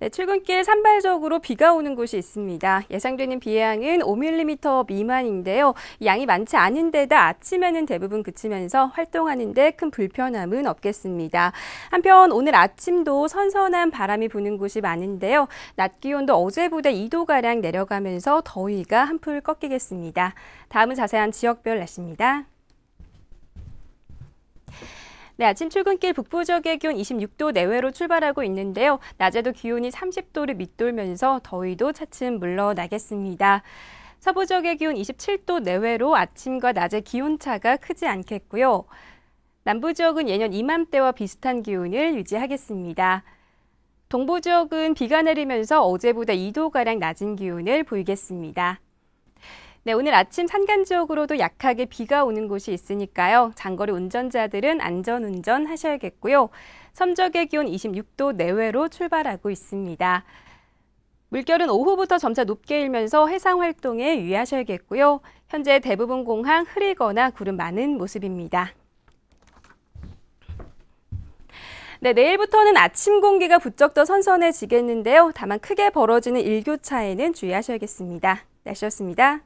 네, 출근길 산발적으로 비가 오는 곳이 있습니다. 예상되는 비의 양은 5mm 미만인데요. 양이 많지 않은데다 아침에는 대부분 그치면서 활동하는데 큰 불편함은 없겠습니다. 한편 오늘 아침도 선선한 바람이 부는 곳이 많은데요. 낮 기온도 어제보다 2도가량 내려가면서 더위가 한풀 꺾이겠습니다. 다음은 자세한 지역별 날씨입니다. 네, 아침 출근길 북부 지역의 기온 26도 내외로 출발하고 있는데요. 낮에도 기온이 30도를 밑돌면서 더위도 차츰 물러나겠습니다. 서부 지역의 기온 27도 내외로 아침과 낮의 기온차가 크지 않겠고요. 남부 지역은 예년 이맘때와 비슷한 기온을 유지하겠습니다. 동부 지역은 비가 내리면서 어제보다 2도가량 낮은 기온을 보이겠습니다. 네, 오늘 아침 산간 지역으로도 약하게 비가 오는 곳이 있으니까요. 장거리 운전자들은 안전 운전 하셔야겠고요. 섬적의 기온 26도 내외로 출발하고 있습니다. 물결은 오후부터 점차 높게 일면서 해상 활동에 유의하셔야겠고요. 현재 대부분 공항 흐리거나 구름 많은 모습입니다. 네, 내일부터는 아침 공기가 부쩍 더 선선해지겠는데요. 다만 크게 벌어지는 일교차에는 주의하셔야겠습니다. 날씨였습니다.